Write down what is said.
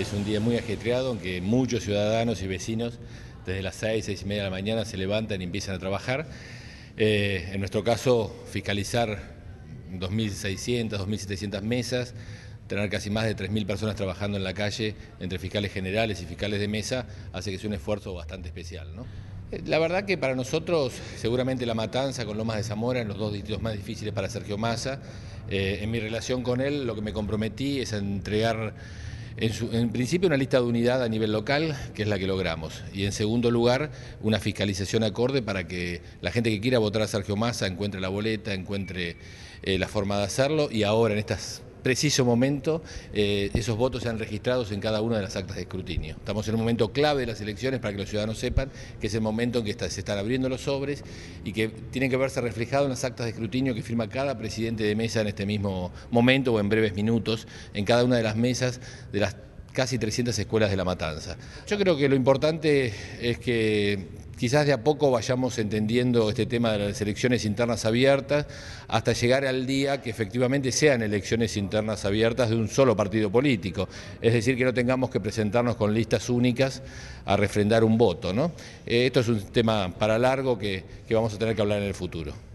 Es un día muy ajetreado, que muchos ciudadanos y vecinos desde las 6, 6 y media de la mañana se levantan y empiezan a trabajar. Eh, en nuestro caso, fiscalizar 2.600, 2.700 mesas, tener casi más de 3.000 personas trabajando en la calle entre fiscales generales y fiscales de mesa, hace que sea un esfuerzo bastante especial. Eh, la verdad que para nosotros, seguramente la matanza con Lomas de Zamora, en los dos distritos más difíciles para Sergio Massa, eh, en mi relación con él lo que me comprometí es entregar en, principio una lista de unidad a nivel local, que es la que logramos. Y en segundo lugar, una fiscalización acorde para que la gente que quiera votar a Sergio Massa encuentre la boleta, encuentre eh, la forma de hacerlo. Y ahora en estas preciso momento eh, esos votos sean registrados en cada una de las actas de escrutinio. Estamos en un momento clave de las elecciones para que los ciudadanos sepan que es el momento en que se están abriendo los sobres y que tienen que verse reflejado en las actas de escrutinio que firma cada presidente de mesa en este mismo momento o en breves minutos en cada una de las mesas de las casi 300 escuelas de la matanza. Yo creo que lo importante es que quizás de a poco vayamos entendiendo este tema de las elecciones internas abiertas hasta llegar al día que efectivamente sean elecciones internas abiertas de un solo partido político. Es decir, que no tengamos que presentarnos con listas únicas a refrendar un voto. Eh, esto es un tema para largo que vamos a tener que hablar en el futuro.